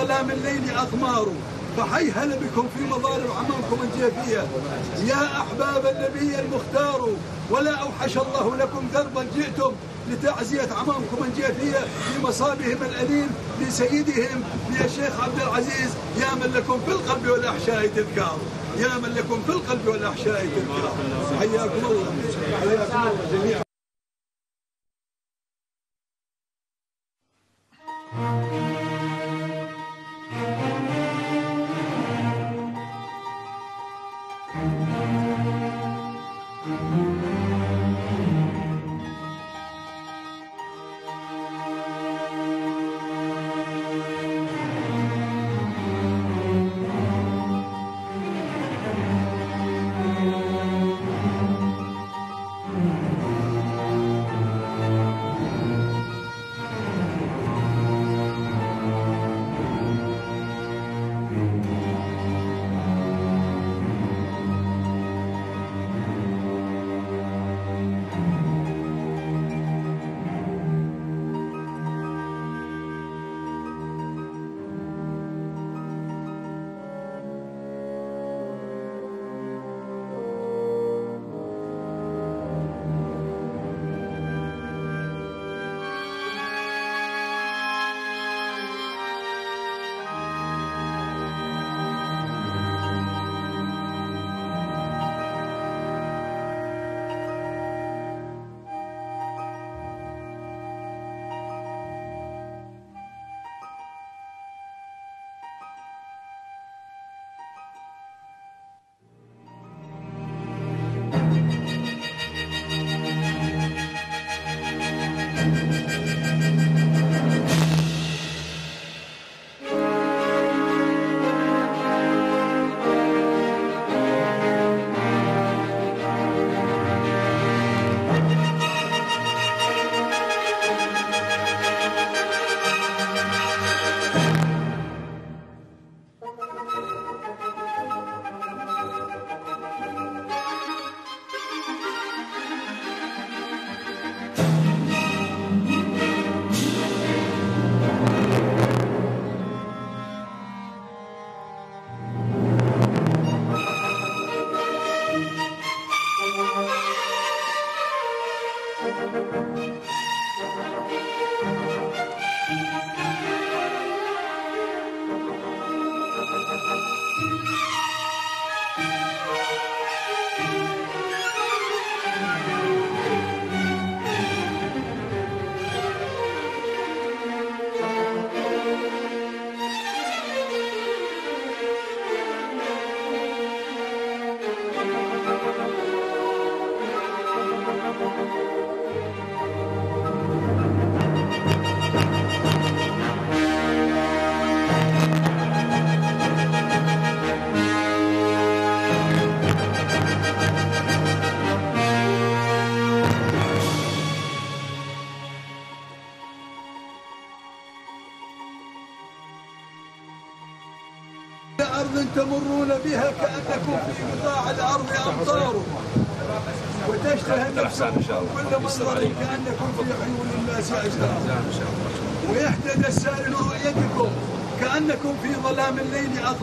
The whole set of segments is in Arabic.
ظلام الليل أقمار هل بكم في مظالم عمامكم الجافية يا أحباب النبي المختار ولا أوحش الله لكم دربا جئتم لتعزية عمامكم الجافية في مصابهم الأليم لسيدهم يا شيخ عبد العزيز يا من لكم في القلب والأحشاء تذكار يا من لكم في القلب والأحشاء تذكار حياكم الله حياكم الله جميعا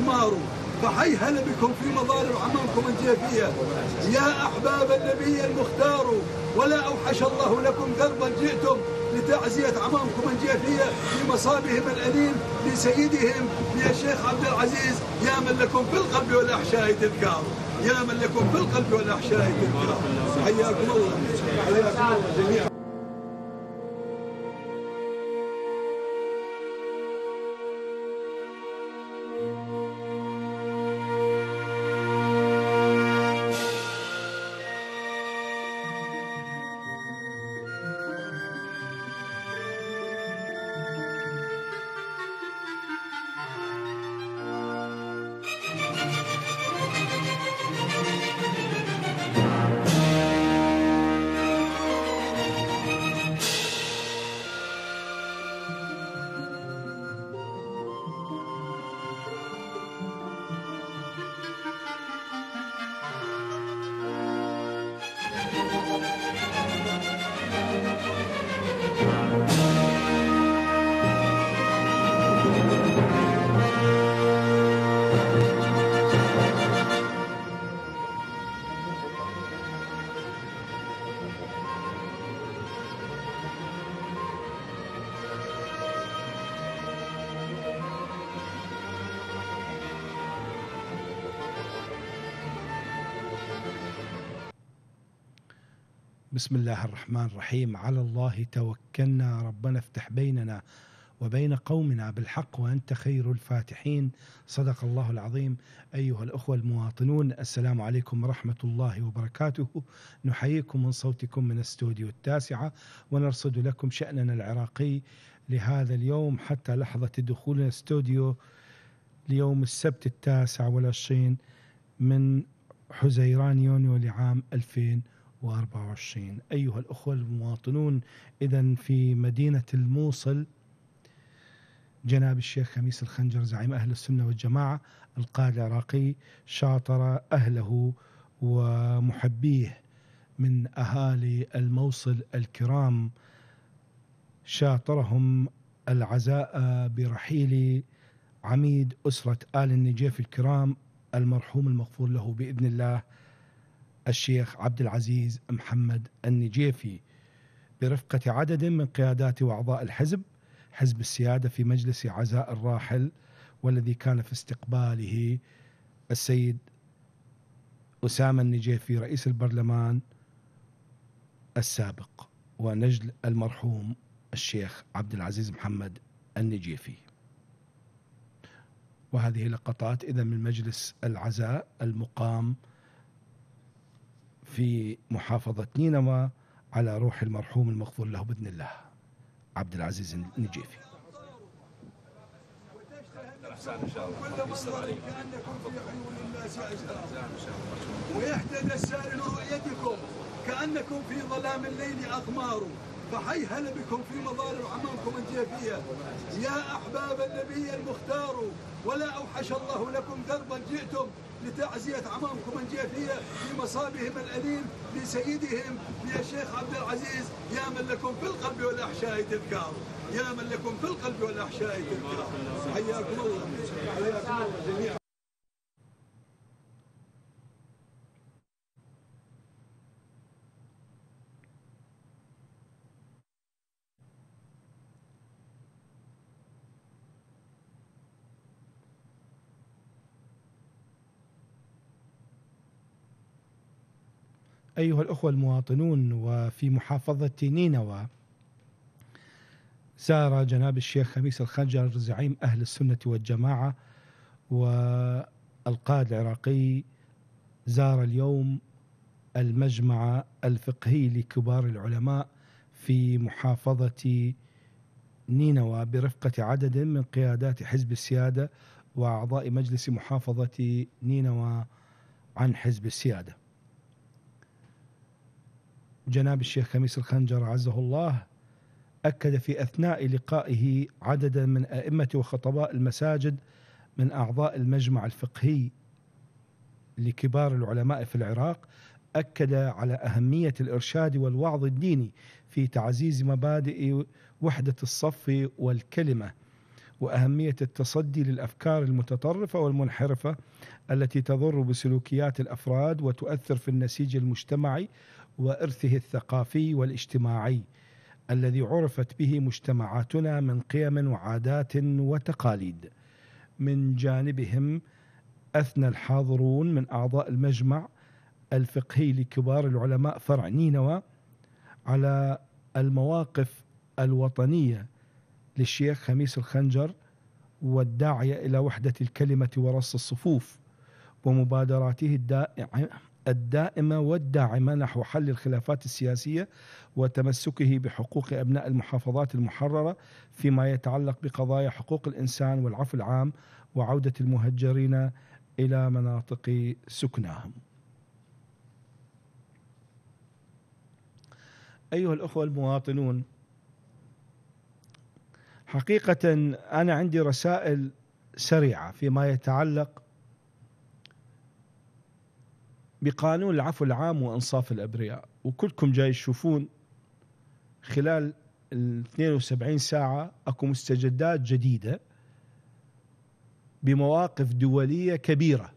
فحي فحيهل بكم في مضار عمامكم الجافية يا أحباب النبي المختار ولا أوحش الله لكم دربا جئتم لتعزية عمامكم الجافية في مصابهم الأليم لسيدهم يا شيخ عبد العزيز يا من لكم في القلب والأحشاء تذكار يا من لكم في القلب والأحشاء تذكار حياكم الله حياكم الله جميعا بسم الله الرحمن الرحيم على الله توكلنا ربنا افتح بيننا وبين قومنا بالحق وانت خير الفاتحين صدق الله العظيم ايها الاخوه المواطنون السلام عليكم ورحمه الله وبركاته نحييكم من صوتكم من استوديو التاسعه ونرصد لكم شاننا العراقي لهذا اليوم حتى لحظه دخولنا استوديو ليوم السبت التاسع والعشرين من حزيران يونيو لعام 2020 2024 أيها الأخوة المواطنون إذا في مدينة الموصل جناب الشيخ خميس الخنجر زعيم أهل السنة والجماعة القائد العراقي شاطر أهله ومحبيه من أهالي الموصل الكرام شاطرهم العزاء برحيل عميد أسرة آل النجيف الكرام المرحوم المغفور له بإذن الله الشيخ عبد العزيز محمد النجيفي برفقة عدد من قيادات وأعضاء الحزب حزب السيادة في مجلس عزاء الراحل والذي كان في استقباله السيد أسامة النجيفي رئيس البرلمان السابق ونجل المرحوم الشيخ عبد العزيز محمد النجيفي وهذه لقطات إذا من مجلس العزاء المقام في محافظة نينوى على روح المرحوم المغفور له بإذن الله عبد العزيز النجيفي ويهتدى السائل رؤيتكم كأنكم في ظلام الليل أغمار فحيهل بكم في مظالم عمامكم الجافية يا أحباب النبي المختار ولا أوحش الله لكم دربا جئتم لتعزية عمامكم الجيفية بمصابهم الأليم لسيدهم شيخ عبد العزيز يا من لكم في القلب والأحشاء تذكار يا من لكم في القلب والأحشاء تذكار حياكم الله حياكم الله جميعا أيها الأخوة المواطنون وفي محافظة نينوى سار جناب الشيخ خميس الخنجر زعيم أهل السنة والجماعة والقائد العراقي زار اليوم المجمع الفقهي لكبار العلماء في محافظة نينوى برفقة عدد من قيادات حزب السيادة وأعضاء مجلس محافظة نينوى عن حزب السيادة جناب الشيخ خميس الخنجر عزه الله أكد في أثناء لقائه عددا من أئمة وخطباء المساجد من أعضاء المجمع الفقهي لكبار العلماء في العراق أكد على أهمية الإرشاد والوعظ الديني في تعزيز مبادئ وحدة الصف والكلمة وأهمية التصدي للأفكار المتطرفة والمنحرفة التي تضر بسلوكيات الأفراد وتؤثر في النسيج المجتمعي وارثه الثقافي والاجتماعي الذي عرفت به مجتمعاتنا من قيم وعادات وتقاليد من جانبهم اثنى الحاضرون من اعضاء المجمع الفقهي لكبار العلماء فرع نينوى على المواقف الوطنيه للشيخ خميس الخنجر والداعيه الى وحده الكلمه ورص الصفوف ومبادراته الدائمه الدائمة والداعمة نحو حل الخلافات السياسية وتمسكه بحقوق أبناء المحافظات المحررة فيما يتعلق بقضايا حقوق الإنسان والعفو العام وعودة المهجرين إلى مناطق سكناهم أيها الأخوة المواطنون حقيقة أنا عندي رسائل سريعة فيما يتعلق بقانون العفو العام وانصاف الابرياء وكلكم جاي تشوفون خلال ال 72 ساعه اكو مستجدات جديده بمواقف دوليه كبيره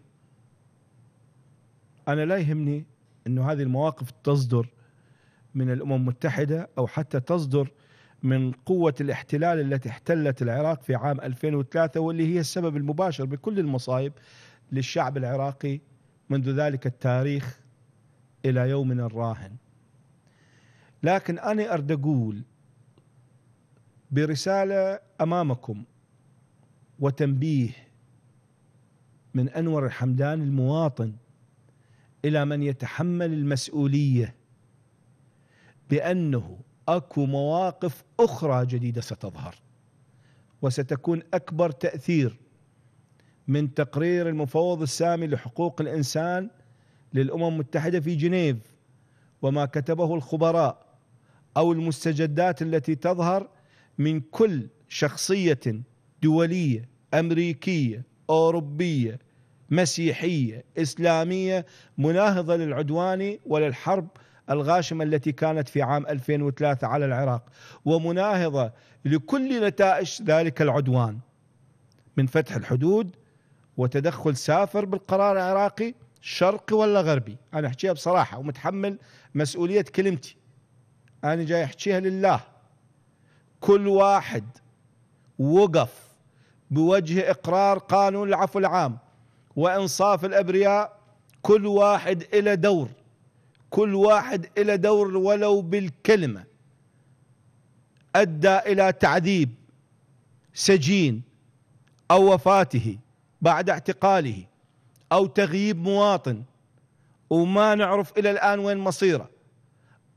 انا لا يهمني انه هذه المواقف تصدر من الامم المتحده او حتى تصدر من قوة الاحتلال التي احتلت العراق في عام 2003 واللي هي السبب المباشر بكل المصايب للشعب العراقي منذ ذلك التاريخ إلى يومنا الراهن لكن أنا أرد أقول برسالة أمامكم وتنبيه من أنور الحمدان المواطن إلى من يتحمل المسؤولية بأنه أكو مواقف أخرى جديدة ستظهر وستكون أكبر تأثير من تقرير المفوض السامي لحقوق الانسان للامم المتحده في جنيف وما كتبه الخبراء او المستجدات التي تظهر من كل شخصيه دوليه امريكيه اوروبيه مسيحيه اسلاميه مناهضه للعدوان وللحرب الغاشمه التي كانت في عام 2003 على العراق ومناهضه لكل نتائج ذلك العدوان من فتح الحدود وتدخل سافر بالقرار العراقي شرقي ولا غربي أنا أحكيها بصراحة ومتحمل مسؤولية كلمتي أنا جاي أحكيها لله كل واحد وقف بوجه إقرار قانون العفو العام وإنصاف الأبرياء كل واحد إلى دور كل واحد إلى دور ولو بالكلمة أدى إلى تعذيب سجين أو وفاته بعد اعتقاله أو تغييب مواطن وما نعرف إلى الآن وين مصيره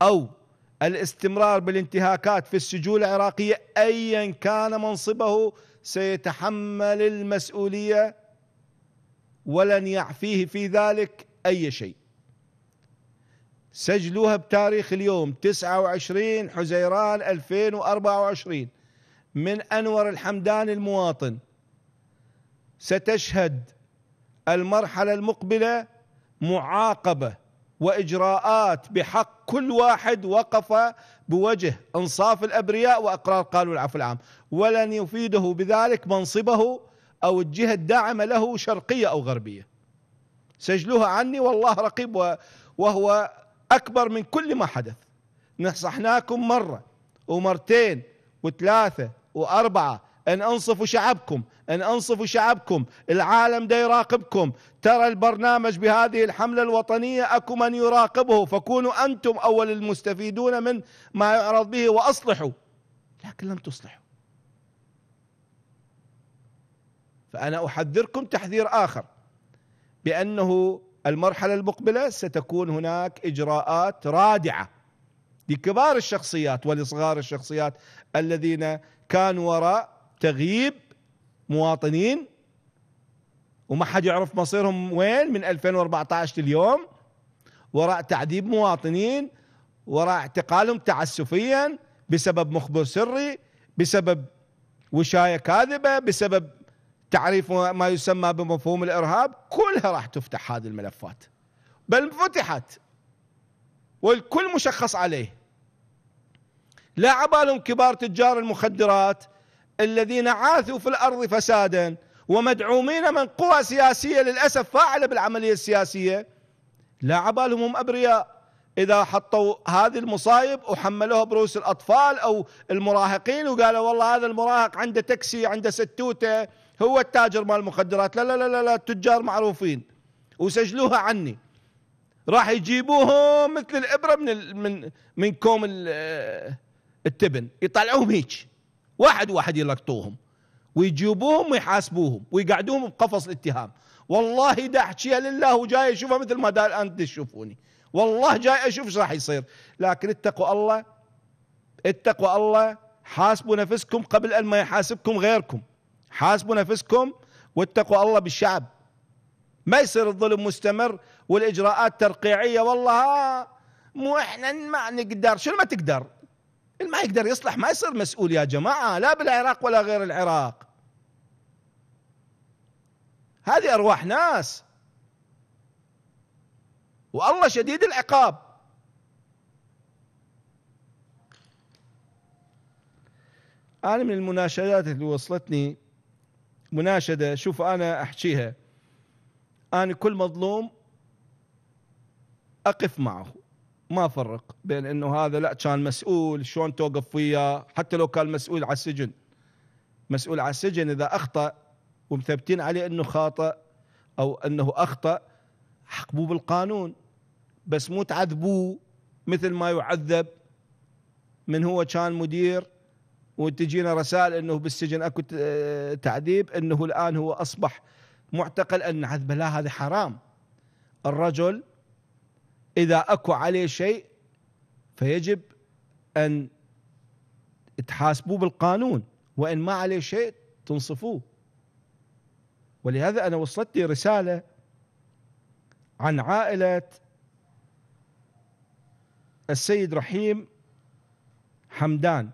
أو الاستمرار بالانتهاكات في السجون العراقية أيا كان منصبه سيتحمل المسؤولية ولن يعفيه في ذلك أي شيء سجلوها بتاريخ اليوم 29 حزيران 2024 من أنور الحمدان المواطن ستشهد المرحلة المقبلة معاقبة وإجراءات بحق كل واحد وقف بوجه إنصاف الأبرياء وأقرار قالوا العفو العام ولن يفيده بذلك منصبه أو الجهة الداعمة له شرقية أو غربية سجلوها عني والله رقيب وهو أكبر من كل ما حدث نصحناكم مرة ومرتين وثلاثة وأربعة ان انصفوا شعبكم ان انصفوا شعبكم العالم ده يراقبكم ترى البرنامج بهذه الحملة الوطنية اكو من يراقبه فكونوا انتم اول المستفيدون من ما يعرض به واصلحوا لكن لم تصلحوا فانا احذركم تحذير اخر بانه المرحلة المقبلة ستكون هناك اجراءات رادعة لكبار الشخصيات ولصغار الشخصيات الذين كانوا وراء تغييب مواطنين وما حد يعرف مصيرهم وين من 2014 لليوم وراء تعذيب مواطنين وراء اعتقالهم تعسفيا بسبب مخبر سري بسبب وشايه كاذبه بسبب تعريف ما يسمى بمفهوم الارهاب كلها راح تفتح هذه الملفات بل فتحت والكل مشخص عليه لا عبالهم كبار تجار المخدرات الذين عاثوا في الأرض فسادا ومدعومين من قوى سياسية للأسف فاعلة بالعملية السياسية لا عبالهم هم أبرياء إذا حطوا هذه المصايب وحملوها برؤوس الأطفال أو المراهقين وقالوا والله هذا المراهق عنده تاكسي عنده ستوتة هو التاجر مال المخدرات لا لا لا لا, لا التجار معروفين وسجلوها عني راح يجيبوهم مثل الإبرة من من من كوم التبن يطلعوهم هيك واحد واحد يلقطوهم ويجيبوهم ويحاسبوهم ويقعدوهم بقفص الاتهام والله ده احكيها لله وجاي اشوفها مثل ما دار انت تشوفوني والله جاي اشوف ايش راح يصير لكن اتقوا الله اتقوا الله حاسبوا نفسكم قبل ان ما يحاسبكم غيركم حاسبوا نفسكم واتقوا الله بالشعب ما يصير الظلم مستمر والاجراءات ترقيعيه والله مو احنا ما نقدر شنو ما تقدر ما يقدر يصلح ما يصير مسؤول يا جماعة لا بالعراق ولا غير العراق هذه أرواح ناس والله شديد العقاب أنا من المناشدات اللي وصلتني مناشدة شوف أنا أحكيها أنا كل مظلوم أقف معه ما فرق بين انه هذا لا كان مسؤول شلون توقف وياه حتى لو كان مسؤول على السجن مسؤول على السجن اذا اخطا ومثبتين عليه انه خاطئ او انه اخطا حقبوه بالقانون بس مو تعذبوه مثل ما يعذب من هو كان مدير وتجينا رسائل انه بالسجن اكو تعذيب انه الان هو اصبح معتقل ان عذبه لا هذا حرام الرجل إذا أكو عليه شيء فيجب أن تحاسبوه بالقانون وإن ما عليه شيء تنصفوه ولهذا أنا وصلتني رسالة عن عائلة السيد رحيم حمدان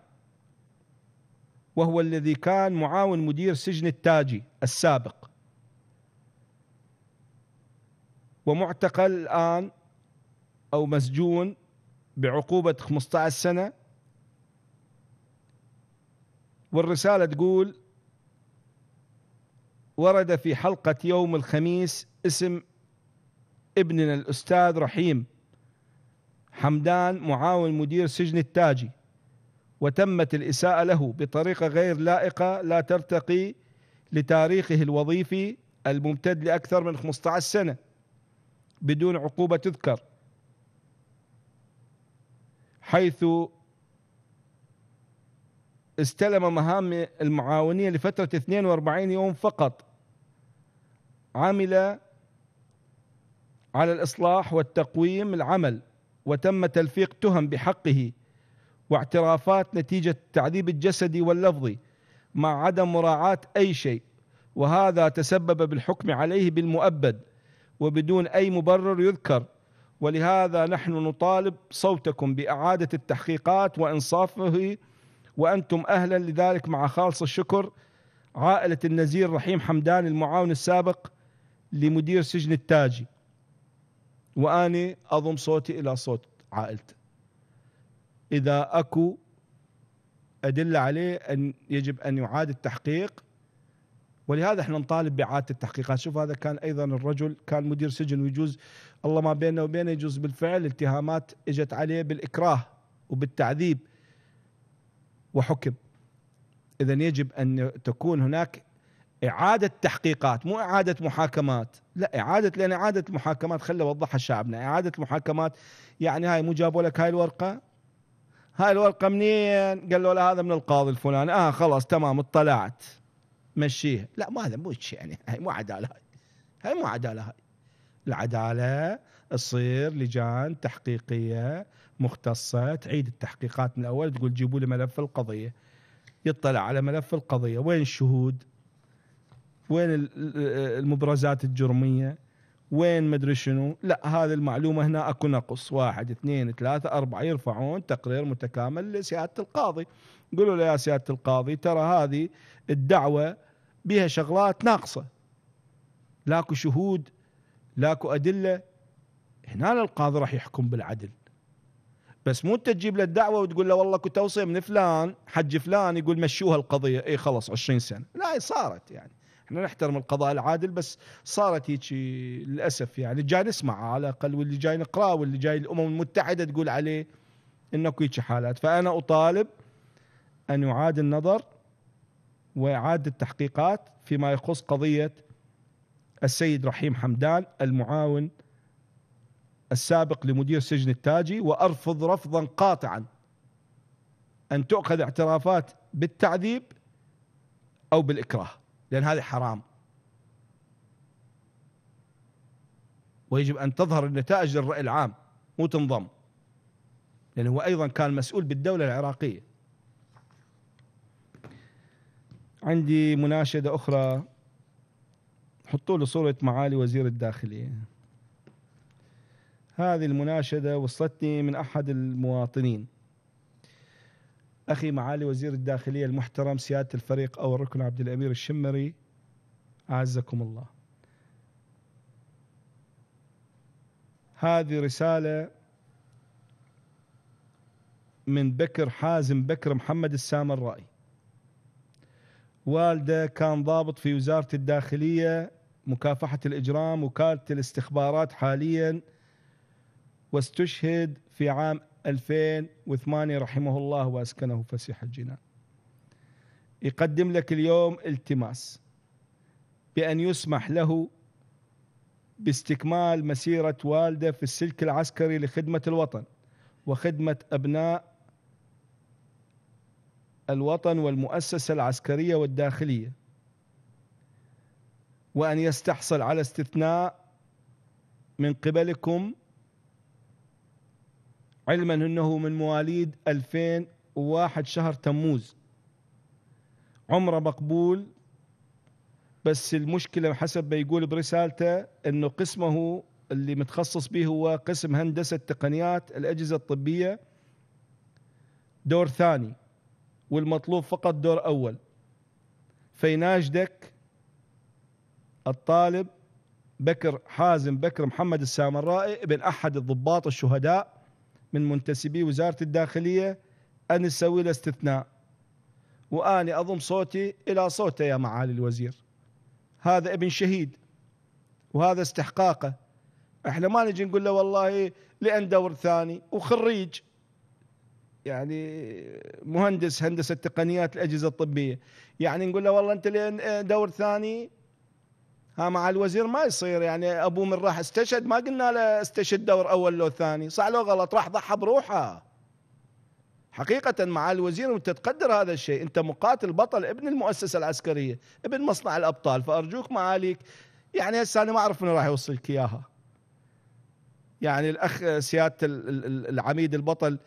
وهو الذي كان معاون مدير سجن التاجي السابق ومعتقل الآن او مسجون بعقوبه 15 سنه والرساله تقول ورد في حلقه يوم الخميس اسم ابننا الاستاذ رحيم حمدان معاون مدير سجن التاجي وتمت الاساءه له بطريقه غير لائقه لا ترتقي لتاريخه الوظيفي الممتد لاكثر من 15 سنه بدون عقوبه تذكر حيث استلم مهام المعاونين لفترة 42 يوم فقط عمل على الإصلاح والتقويم العمل وتم تلفيق تهم بحقه واعترافات نتيجة التعذيب الجسدي واللفظي مع عدم مراعاة أي شيء وهذا تسبب بالحكم عليه بالمؤبد وبدون أي مبرر يذكر ولهذا نحن نطالب صوتكم بإعادة التحقيقات وإنصافه وأنتم أهلا لذلك مع خالص الشكر عائلة النزير رحيم حمدان المعاون السابق لمدير سجن التاجي وأني أضم صوتي إلى صوت عائلته إذا أكو أدلة عليه أن يجب أن يعاد التحقيق ولهذا احنا نطالب بإعادة التحقيقات شوف هذا كان أيضا الرجل كان مدير سجن ويجوز الله ما بيننا وبينه يجوز بالفعل اتهامات اجت عليه بالاكراه وبالتعذيب وحكم اذا يجب ان تكون هناك اعاده تحقيقات مو اعاده محاكمات لا اعاده لان اعاده المحاكمات خلي اوضحها شعبنا اعاده المحاكمات يعني هاي مو جابوا لك هاي الورقه هاي الورقه منين قالوا له هذا من القاضي الفلاني اه خلاص تمام اطلعت مشيها لا ما هذا مو شيء يعني هاي مو عداله هاي هاي مو عداله هاي العداله تصير لجان تحقيقيه مختصه تعيد التحقيقات من الاول تقول جيبوا لي ملف القضيه يطلع على ملف القضيه وين الشهود وين المبرزات الجرميه وين مدري شنو لا هذه المعلومه هنا اكو نقص واحد اثنين ثلاثه اربعه يرفعون تقرير متكامل لسياده القاضي قولوا له يا سياده القاضي ترى هذه الدعوه بها شغلات ناقصه لاكو شهود لاكو ادله هنا القاضي راح يحكم بالعدل بس مو انت تجيب له الدعوه وتقول له والله كنت اوصي من فلان حج فلان يقول مشوها القضيه اي خلص 20 سنه لا صارت يعني احنا نحترم القضاء العادل بس صارت هيك للاسف يعني جاي نسمع على الاقل واللي جاي نقراه واللي جاي الامم المتحده تقول عليه انه هيك حالات فانا اطالب ان يعاد النظر واعاده التحقيقات فيما يخص قضيه السيد رحيم حمدان المعاون السابق لمدير سجن التاجي وارفض رفضا قاطعا ان تؤخذ اعترافات بالتعذيب او بالاكراه لان هذا حرام ويجب ان تظهر النتائج للراي العام مو تنضم لأنه هو أيضا كان مسؤول بالدولة العراقية عندي مناشدة أخرى حطوا له صورة معالي وزير الداخلية هذه المناشدة وصلتني من أحد المواطنين أخي معالي وزير الداخلية المحترم سيادة الفريق أو الركن عبد الأمير الشمري أعزكم الله هذه رسالة من بكر حازم بكر محمد السامرائي والده كان ضابط في وزارة الداخلية مكافحة الإجرام وكالة الاستخبارات حاليا واستشهد في عام 2008 رحمه الله وأسكنه فسيح الجنان يقدم لك اليوم التماس بأن يسمح له باستكمال مسيرة والده في السلك العسكري لخدمة الوطن وخدمة أبناء الوطن والمؤسسة العسكرية والداخلية وأن يستحصل على استثناء من قبلكم علما أنه من مواليد 2001 شهر تموز عمره مقبول بس المشكلة حسب ما يقول برسالته أنه قسمه اللي متخصص به هو قسم هندسة تقنيات الأجهزة الطبية دور ثاني والمطلوب فقط دور أول فيناشدك الطالب بكر حازم بكر محمد السامرائي ابن أحد الضباط الشهداء من منتسبي وزارة الداخلية أن يسوي له استثناء وأني أضم صوتي إلى صوته يا معالي الوزير هذا ابن شهيد وهذا استحقاقه احنا ما نجي نقول له والله لأن دور ثاني وخريج يعني مهندس هندسة تقنيات الأجهزة الطبية يعني نقول له والله أنت لأن دور ثاني ها مع الوزير ما يصير يعني ابوه من راح استشهد ما قلنا له استشهد دور اول لو ثاني صح لو غلط راح ضحى بروحه حقيقة مع الوزير وانت تقدر هذا الشيء انت مقاتل بطل ابن المؤسسة العسكرية ابن مصنع الابطال فارجوك معاليك يعني هسه انا ما اعرف من راح يوصلك اياها يعني الاخ سياده العميد البطل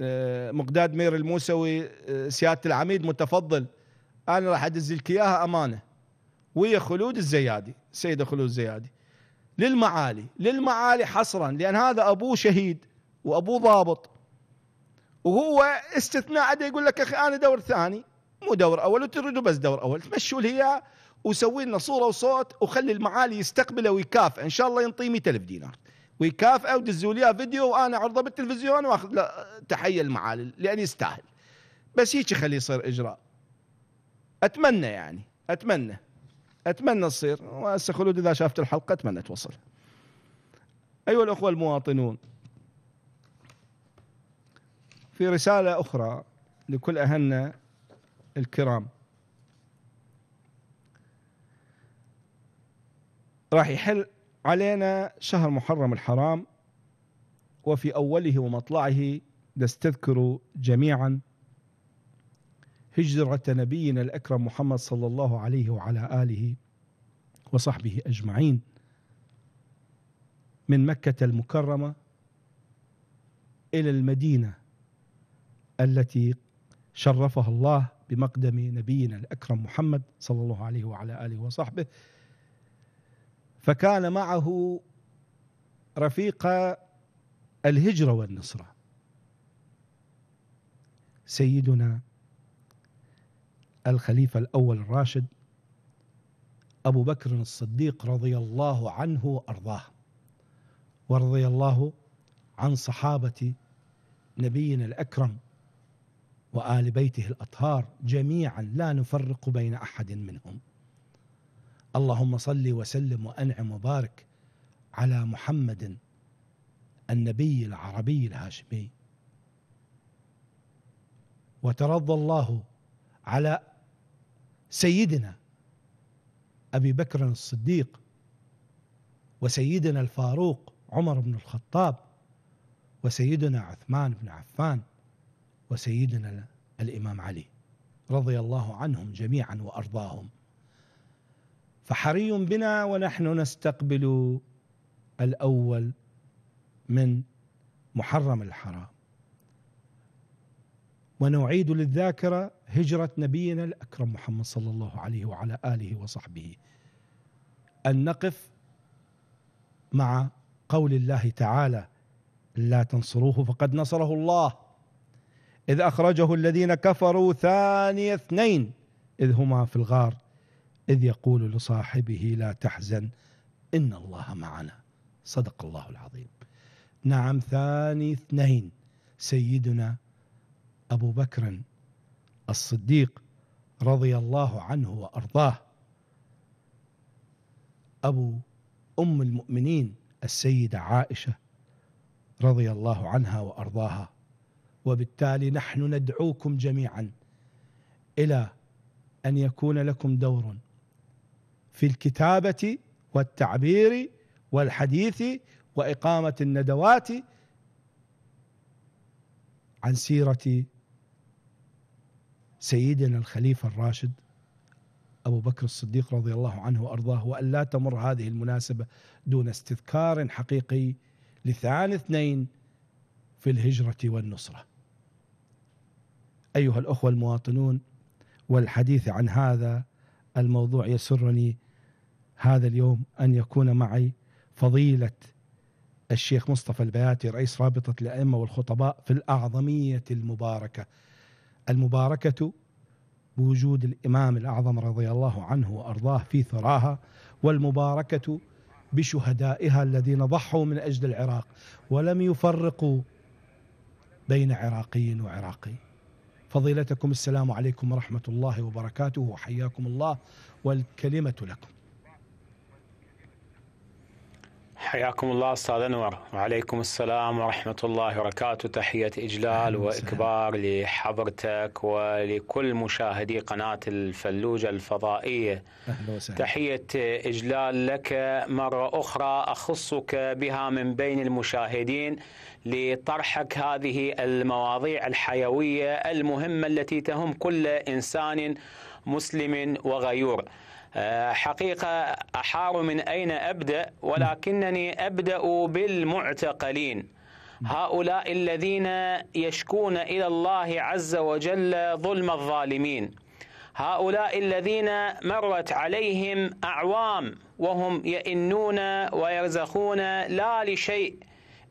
آه، مقداد مير الموسوي آه، سياده العميد متفضل انا راح ادز لك اياها امانه ويا خلود الزيادي سيدة خلود الزيادي للمعالي للمعالي حصرا لأن هذا أبوه شهيد وأبوه ضابط وهو استثناء عدا يقول لك أخي أنا دور ثاني مو دور أول وتريدوا بس دور أول تمشوا لي وسوي لنا صورة وصوت وخلي المعالي يستقبله ويكافئ إن شاء الله ينطيه 100000 دينار ويكافئه ودزوا لي فيديو وانا عرضه بالتلفزيون واخذ له تحيه المعالي لان يستاهل بس هيك خليه يصير اجراء اتمنى يعني اتمنى اتمنى تصير وهسه خلود اذا شافت الحلقه اتمنى توصل ايها الاخوه المواطنون في رساله اخرى لكل اهلنا الكرام راح يحل علينا شهر محرم الحرام وفي اوله ومطلعه نستذكر جميعا هجرة نبينا الأكرم محمد صلى الله عليه وعلى آله وصحبه أجمعين من مكة المكرمة إلى المدينة التي شرفها الله بمقدم نبينا الأكرم محمد صلى الله عليه وعلى آله وصحبه فكان معه رفيق الهجرة والنصرة سيدنا الخليفة الأول الراشد أبو بكر الصديق رضي الله عنه وأرضاه ورضي الله عن صحابة نبينا الأكرم وآل بيته الأطهار جميعا لا نفرق بين أحد منهم اللهم صل وسلم وأنعم وبارك على محمد النبي العربي الهاشمي وترضى الله على سيدنا ابي بكر الصديق وسيدنا الفاروق عمر بن الخطاب وسيدنا عثمان بن عفان وسيدنا الامام علي رضي الله عنهم جميعا وارضاهم فحري بنا ونحن نستقبل الاول من محرم الحرام ونعيد للذاكرة هجرة نبينا الأكرم محمد صلى الله عليه وعلى آله وصحبه أن نقف مع قول الله تعالى لا تنصروه فقد نصره الله إذ أخرجه الذين كفروا ثاني اثنين إذ هما في الغار إذ يقول لصاحبه لا تحزن إن الله معنا صدق الله العظيم نعم ثاني اثنين سيدنا أبو بكر الصديق رضي الله عنه وأرضاه أبو أم المؤمنين السيدة عائشة رضي الله عنها وأرضاها وبالتالي نحن ندعوكم جميعا إلى أن يكون لكم دور في الكتابة والتعبير والحديث وإقامة الندوات عن سيرة سيدنا الخليفة الراشد أبو بكر الصديق رضي الله عنه وأرضاه وأن لا تمر هذه المناسبة دون استذكار حقيقي لثعان اثنين في الهجرة والنصرة أيها الأخوة المواطنون والحديث عن هذا الموضوع يسرني هذا اليوم أن يكون معي فضيلة الشيخ مصطفى البياتي رئيس رابطة الأئمة والخطباء في الأعظمية المباركة المباركه بوجود الامام الاعظم رضي الله عنه وارضاه في ثراها والمباركه بشهدائها الذين ضحوا من اجل العراق ولم يفرقوا بين عراقي وعراقي. فضيلتكم السلام عليكم ورحمه الله وبركاته وحياكم الله والكلمه لكم. حياكم الله استاذ انور وعليكم السلام ورحمه الله وبركاته تحيه اجلال واكبار لحضرتك ولكل مشاهدي قناه الفلوجه الفضائيه تحيه اجلال لك مره اخرى اخصك بها من بين المشاهدين لطرحك هذه المواضيع الحيويه المهمه التي تهم كل انسان مسلم وغيور آه، حقيقة أحار من أين أبدأ ولكنني أبدأ بالمعتقلين هؤلاء الذين يشكون إلى الله عز وجل ظلم الظالمين هؤلاء الذين مرت عليهم أعوام وهم يئنون ويرزخون لا لشيء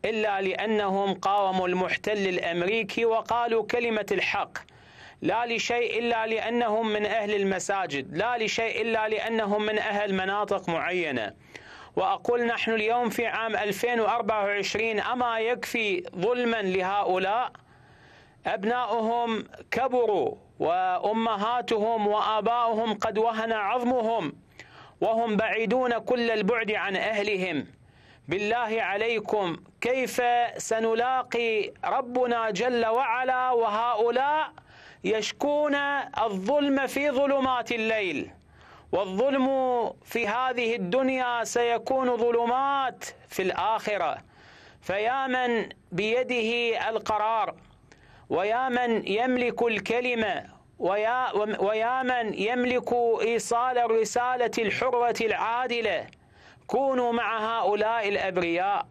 إلا لأنهم قاوموا المحتل الأمريكي وقالوا كلمة الحق لا لشيء إلا لأنهم من أهل المساجد لا لشيء إلا لأنهم من أهل مناطق معينة وأقول نحن اليوم في عام 2024 أما يكفي ظلما لهؤلاء أبناؤهم كبروا وأمهاتهم وآباؤهم قد وهن عظمهم وهم بعيدون كل البعد عن أهلهم بالله عليكم كيف سنلاقي ربنا جل وعلا وهؤلاء يشكون الظلم في ظلمات الليل والظلم في هذه الدنيا سيكون ظلمات في الاخره فيا من بيده القرار ويا من يملك الكلمه ويا, ويا من يملك ايصال الرساله الحره العادله كونوا مع هؤلاء الابرياء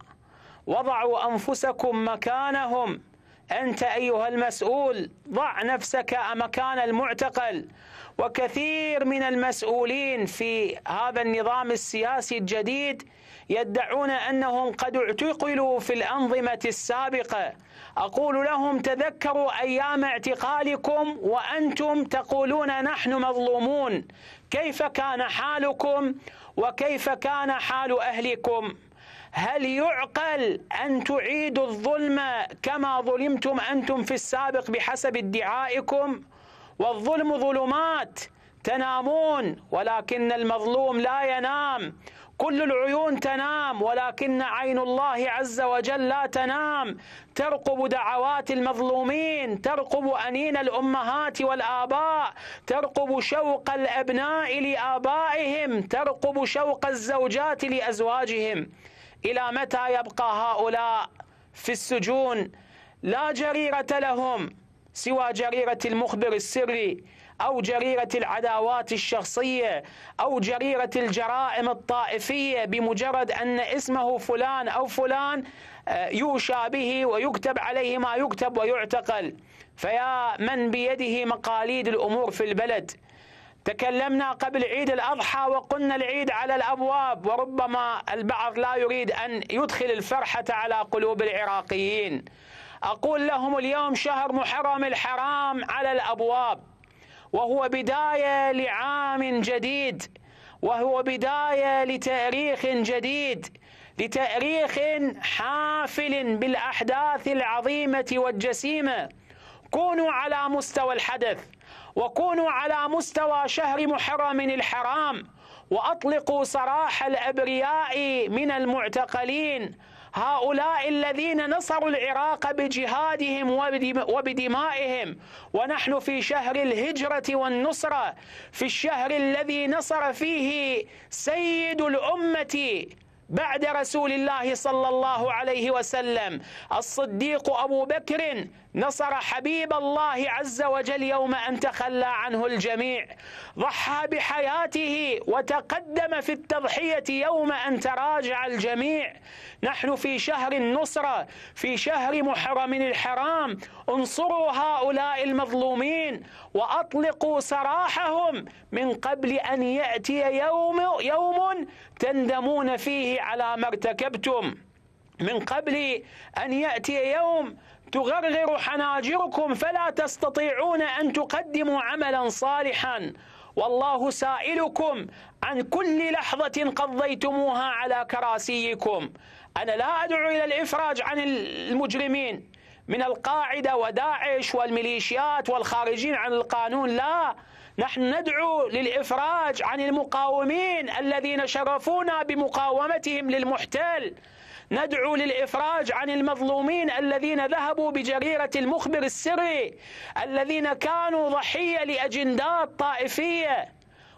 وضعوا انفسكم مكانهم أنت أيها المسؤول ضع نفسك مكان المعتقل وكثير من المسؤولين في هذا النظام السياسي الجديد يدعون انهم قد اعتقلوا في الانظمه السابقه اقول لهم تذكروا ايام اعتقالكم وانتم تقولون نحن مظلومون كيف كان حالكم وكيف كان حال اهلكم هل يعقل أن تعيدوا الظلم كما ظلمتم أنتم في السابق بحسب ادعائكم والظلم ظلمات تنامون ولكن المظلوم لا ينام كل العيون تنام ولكن عين الله عز وجل لا تنام ترقب دعوات المظلومين ترقب انين الامهات والاباء ترقب شوق الابناء لابائهم ترقب شوق الزوجات لازواجهم إلى متى يبقى هؤلاء في السجون لا جريرة لهم سوى جريرة المخبر السري أو جريرة العداوات الشخصية أو جريرة الجرائم الطائفية بمجرد أن اسمه فلان أو فلان آه، يوشى به ويكتب عليه ما يكتب ويعتقل فيا من بيده مقاليد الأمور في البلد تكلمنا قبل عيد الأضحى وقلنا العيد على الأبواب وربما البعض لا يريد أن يدخل الفرحة على قلوب العراقيين أقول لهم اليوم شهر محرم الحرام على الأبواب وهو بداية لعام جديد وهو بداية لتاريخ جديد لتاريخ حافل بالأحداث العظيمة والجسيمة كونوا على مستوى الحدث وكونوا على مستوى شهر محرم الحرام وأطلقوا سراح الأبرياء من المعتقلين هؤلاء الذين نصروا العراق بجهادهم وبدمائهم ونحن في شهر الهجرة والنصرة في الشهر الذي نصر فيه سيد الأمة بعد رسول الله صلى الله عليه وسلم الصديق أبو بكر نصر حبيب الله عز وجل يوم أن تخلى عنه الجميع ضحى بحياته وتقدم في التضحية يوم أن تراجع الجميع نحن في شهر النصرة في شهر محرم الحرام انصروا هؤلاء المظلومين وأطلقوا سراحهم من قبل أن يأتي يوم, يوم تندمون فيه على ما ارتكبتم من قبل أن يأتي يوم تغرغر حناجركم فلا تستطيعون أن تقدموا عملا صالحا والله سائلكم عن كل لحظة قضيتموها على كراسيكم أنا لا أدعو إلى الإفراج عن المجرمين من القاعدة وداعش والميليشيات والخارجين عن القانون لا نحن ندعو للإفراج عن المقاومين الذين شرفونا بمقاومتهم للمحتل ندعو للإفراج عن المظلومين الذين ذهبوا بجريرة المخبر السري الذين كانوا ضحية لأجندات طائفية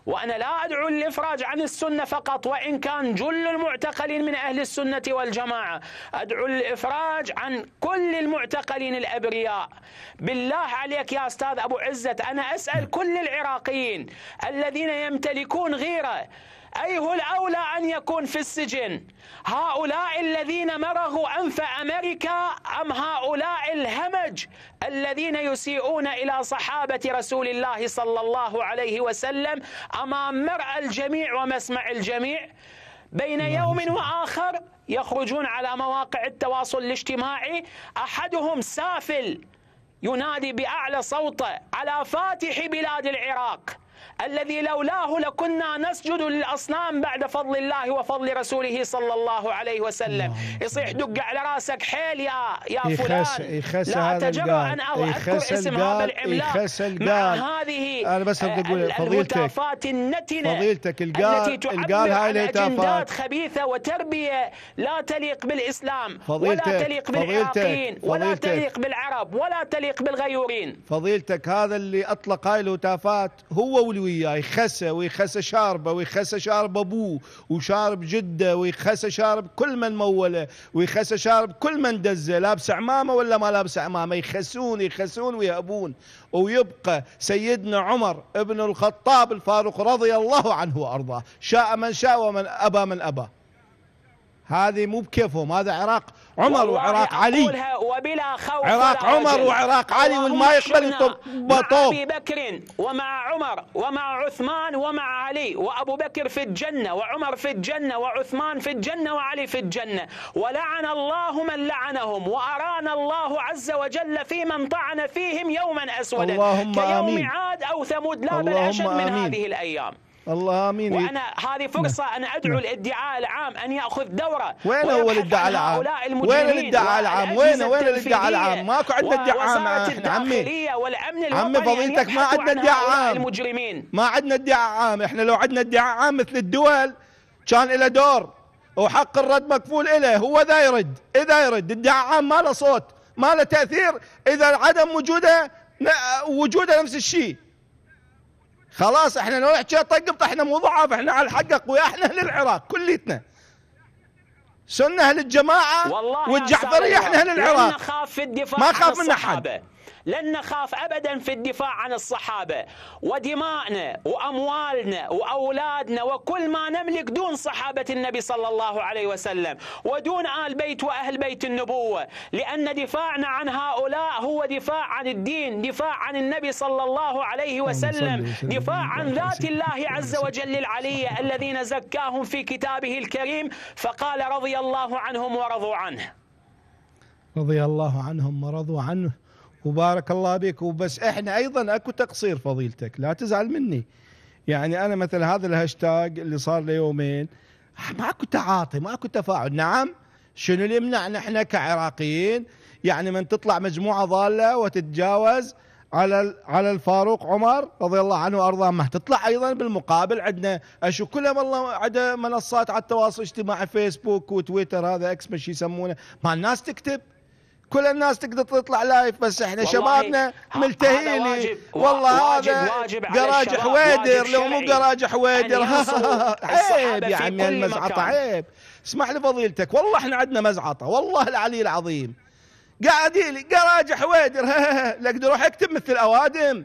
وأنا لا أدعو للإفراج عن السنة فقط وإن كان جل المعتقلين من أهل السنة والجماعة أدعو للإفراج عن كل المعتقلين الأبرياء بالله عليك يا أستاذ أبو عزة أنا أسأل كل العراقيين الذين يمتلكون غيرة أيه الأولى أن يكون في السجن هؤلاء الذين مرغوا أنف أمريكا أم هؤلاء الهمج الذين يسيئون إلى صحابة رسول الله صلى الله عليه وسلم أمام مرأى الجميع ومسمع الجميع بين نعم. يوم وآخر يخرجون على مواقع التواصل الاجتماعي أحدهم سافل ينادي بأعلى صوته على فاتح بلاد العراق الذي لولاه لكنا نسجد للأصنام بعد فضل الله وفضل رسوله صلى الله عليه وسلم يصيح دق على راسك حيل يا يا فلان يخس يخس لا أتجرأ أن أذكر اسم هذا العملاق مع هذه أنا بس أقول فضيلتك النتنة فضيلتك القال التي تعبر عن أجندات خبيثة وتربية لا تليق بالإسلام فضيلتك ولا تليق بالعراقيين ولا تليق بالعرب ولا تليق بالغيورين فضيلتك هذا اللي أطلق هاي الهتافات هو ولي وياي خسى ويخسى شاربه ويخسى شارب ابوه وشارب جده ويخسى شارب كل من موله ويخسى شارب كل من دزه لابس عمامه ولا ما لابس عمامه يخسون يخسون ويابون ويبقى سيدنا عمر ابن الخطاب الفاروق رضي الله عنه وارضاه شاء من شاء ومن ابى من ابى هذه مو بكيفهم هذا عراق عمر وعراق علي وبلا خوف عراق عمر وعراق علي والما يقبل مع ابي بكر ومع عمر ومع عثمان ومع علي وابو بكر في الجنه وعمر في الجنه وعثمان في الجنه وعلي في الجنه ولعن الله من لعنهم وارانا الله عز وجل في من طعن فيهم يوما اسودا اللهم كيوم امين كيوم عاد او ثمود لا بل اشد من هذه الايام الله امين وانا هذه فرصه انا ادعو نعم. الادعاء العام ان ياخذ دوره وين هو الادعاء العام؟ وين الادعاء العام؟ وين وين الادعاء العام؟ ماكو عندنا ادعاء عام عمي والامن عمي فضيلتك ما عندنا ادعاء عام المجرمين ما عندنا ادعاء عام احنا لو عندنا ادعاء عام مثل الدول كان له دور وحق الرد مكفول له هو ذا يرد اذا يرد الادعاء عام ما له صوت ما له تاثير اذا عدم وجوده وجوده نفس الشيء خلاص احنا لو نحكي طقب احنا مو ضعاف احنا على الحق اقوياء احنا اهل العراق كليتنا سنه اهل الجماعه والجعفريه احنا اهل العراق ما خاف منا احد لن نخاف أبدا في الدفاع عن الصحابة ودماءنا وأموالنا وأولادنا وكل ما نملك دون صحابة النبي صلى الله عليه وسلم ودون آل بيت وأهل بيت النبوة لأن دفاعنا عن هؤلاء هو دفاع عن الدين دفاع عن النبي صلى الله عليه وسلم دفاع عن ذات الله عز وجل العلية الذين زكاهم في كتابه الكريم فقال رضي الله عنهم ورضوا عنه رضي الله عنهم ورضوا عنه وبارك الله بك وبس احنا ايضا اكو تقصير فضيلتك لا تزعل مني يعني انا مثل هذا الهاشتاج اللي صار ليومين يومين ماكو تعاطي ماكو تفاعل نعم شنو اللي يمنعنا احنا كعراقيين يعني من تطلع مجموعه ضاله وتتجاوز على على الفاروق عمر رضي الله عنه وارضاه ما تطلع ايضا بالمقابل عندنا اشو كلها والله عندها منصات على التواصل الاجتماعي فيسبوك وتويتر هذا اكس ما يسمونه ما الناس تكتب كل الناس تقدر تطلع لايف بس احنا شبابنا ملتهين والله هذا قراج حويدر لو مو قراج حويدر عيب يا عمي المزعطه عيب اسمح لي فضيلتك والله احنا عندنا مزعطه والله العلي العظيم قاعد لي قراج حويدر لك روح اكتب مثل اوادم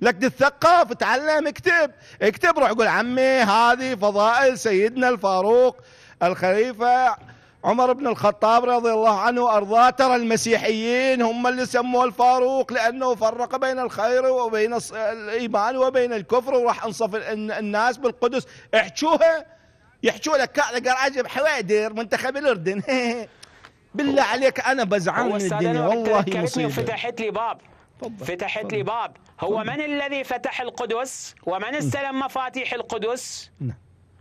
لك تتثقف تعلم اكتب اكتب روح قول عمي هذه فضائل سيدنا الفاروق الخليفه عمر بن الخطاب رضي الله عنه أرضاه ترى المسيحيين هم اللي سموه الفاروق لأنه فرق بين الخير وبين الإيمان وبين الكفر وراح أنصف الناس بالقدس احجوها يحجوا لك قال عجب حوادر منتخب الأردن بالله عليك أنا بزعل من الدنيا والله مصيبة فتحت لي باب فتحت لي باب هو من الذي فتح القدس ومن استلم مفاتيح القدس نعم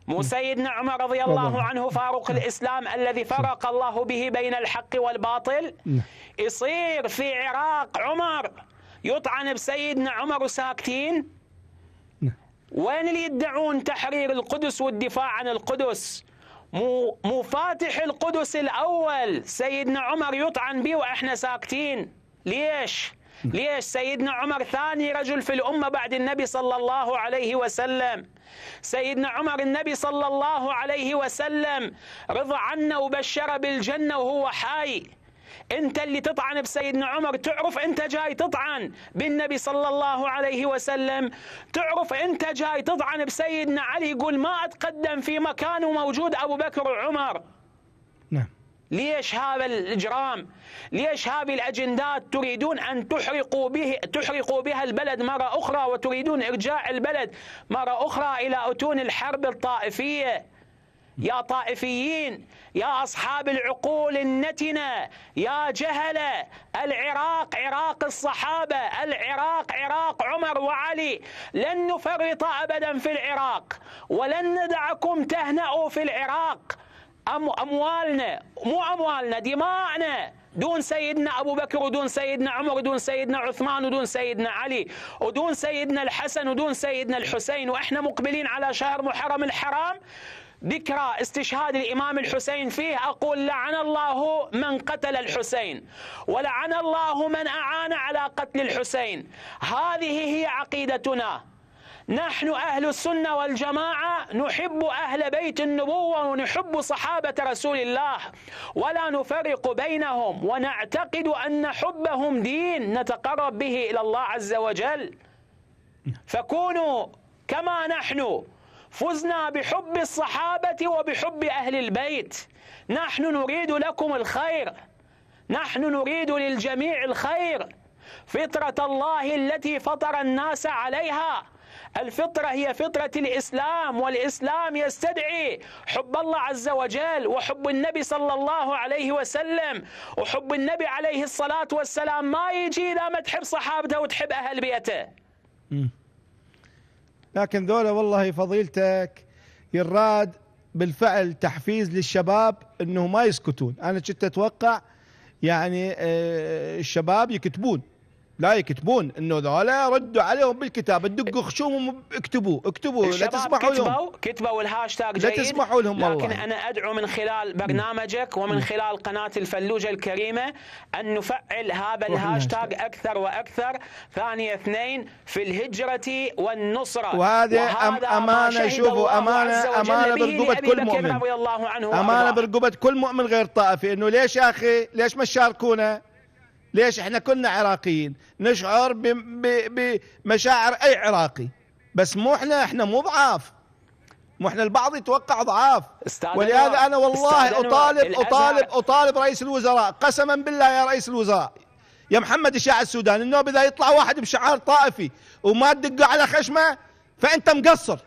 مو سيدنا عمر رضي الله عنه فاروق نعم. الإسلام الذي فرق الله به بين الحق والباطل نعم. يصير في عراق عمر يطعن بسيدنا عمر وساكتين نعم. وين اللي يدعون تحرير القدس والدفاع عن القدس مو مو فاتح القدس الأول سيدنا عمر يطعن به وإحنا ساكتين ليش؟ ليش سيدنا عمر ثاني رجل في الأمة بعد النبي صلى الله عليه وسلم سيدنا عمر النبي صلى الله عليه وسلم رضى عنا وبشر بالجنة وهو حي انت اللي تطعن بسيدنا عمر تعرف انت جاي تطعن بالنبي صلى الله عليه وسلم تعرف انت جاي تطعن بسيدنا علي يقول ما اتقدم في مكان موجود ابو بكر وعمر ليش هذا الإجرام ليش هذه الأجندات تريدون أن تحرقوا, به تحرقوا بها البلد مرة أخرى وتريدون إرجاع البلد مرة أخرى إلى أتون الحرب الطائفية يا طائفيين يا أصحاب العقول النتنة يا جهلة العراق عراق الصحابة العراق عراق عمر وعلي لن نفرط أبدا في العراق ولن ندعكم تهنأوا في العراق أم أموالنا مو أموالنا دماءنا دون سيدنا أبو بكر ودون سيدنا عمر ودون سيدنا عثمان ودون سيدنا علي ودون سيدنا الحسن ودون سيدنا الحسين وإحنا مقبلين على شهر محرم الحرام ذكرى استشهاد الإمام الحسين فيه أقول لعن الله من قتل الحسين ولعن الله من أعان على قتل الحسين هذه هي عقيدتنا نحن أهل السنة والجماعة نحب أهل بيت النبوة ونحب صحابة رسول الله ولا نفرق بينهم ونعتقد أن حبهم دين نتقرب به إلى الله عز وجل فكونوا كما نحن فزنا بحب الصحابة وبحب أهل البيت نحن نريد لكم الخير نحن نريد للجميع الخير فطرة الله التي فطر الناس عليها الفطرة هي فطرة الإسلام والإسلام يستدعي حب الله عز وجل وحب النبي صلى الله عليه وسلم وحب النبي عليه الصلاة والسلام ما يجي إذا ما تحب صحابته وتحب أهل بيته لكن ذولا والله فضيلتك يراد بالفعل تحفيز للشباب انه ما يسكتون انا كنت اتوقع يعني آه، الشباب يكتبون لا يكتبون انه ذولا ردوا عليهم بالكتاب تدقوا خشومهم اكتبوا اكتبوا لا تسمحوا كتبوا لهم كتبوا الهاشتاج لا تسمحوا لهم لكن والله. انا ادعو من خلال برنامجك ومن خلال قناه الفلوجه الكريمه ان نفعل هذا الهاشتاج اكثر واكثر ثاني اثنين في الهجره والنصره وهذه امانه شوفوا امانه امانه برقبه كل مؤمن رضي الله عنه امانه برقبه كل مؤمن غير طائفي انه ليش يا اخي ليش ما تشاركونا ليش احنا كلنا عراقيين نشعر بمشاعر اي عراقي بس مو احنا احنا مو ضعاف مو احنا البعض يتوقع ضعاف ولهذا انا والله اطالب اطالب اطالب رئيس الوزراء قسما بالله يا رئيس الوزراء يا محمد الشاعر السوداني انه اذا يطلع واحد بشعار طائفي وما تدقه على خشمه فانت مقصر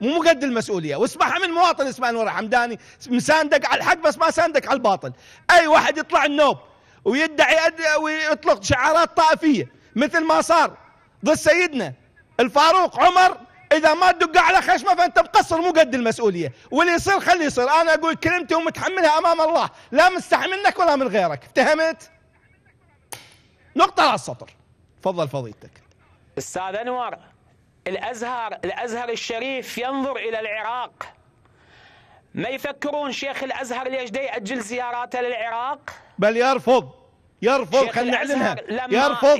مو مقد المسؤوليه واسمح من مواطن اسمه انور حمداني مساندك على الحق بس ما ساندك على الباطل اي واحد يطلع النوب ويدعي ويطلق شعارات طائفية مثل ما صار ضد سيدنا الفاروق عمر إذا ما تدق على خشمه فأنت مقصر مو قد المسؤولية واللي يصير خلي يصير أنا أقول كلمتي ومتحملها أمام الله لا مستحي منك ولا من غيرك افتهمت؟ نقطة على السطر تفضل فضيلتك أستاذ أنور الأزهر الأزهر الشريف ينظر إلى العراق ما يفكرون شيخ الازهر ليش دي ياجل زياراته للعراق؟ بل يرفض يرفض خلينا نعلنها يرفض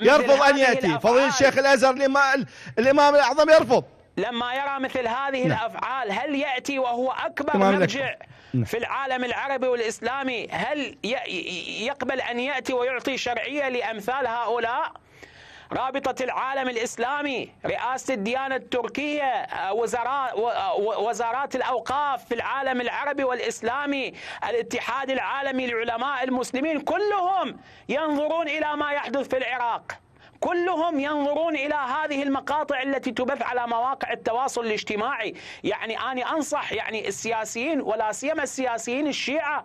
يرفض ان ياتي فضيل الشيخ الازهر الامام الامام الاعظم يرفض لما يرى مثل هذه نعم. الافعال هل ياتي وهو اكبر مرجع نعم. في العالم العربي والاسلامي هل يقبل ان ياتي ويعطي شرعيه لامثال هؤلاء؟ رابطة العالم الإسلامي رئاسة الديانة التركية آه، وزارات, آه، وزارات الأوقاف في العالم العربي والإسلامي الاتحاد العالمي لعلماء المسلمين كلهم ينظرون إلى ما يحدث في العراق كلهم ينظرون إلى هذه المقاطع التي تبث على مواقع التواصل الاجتماعي يعني أنا أنصح يعني السياسيين ولا سيما السياسيين الشيعة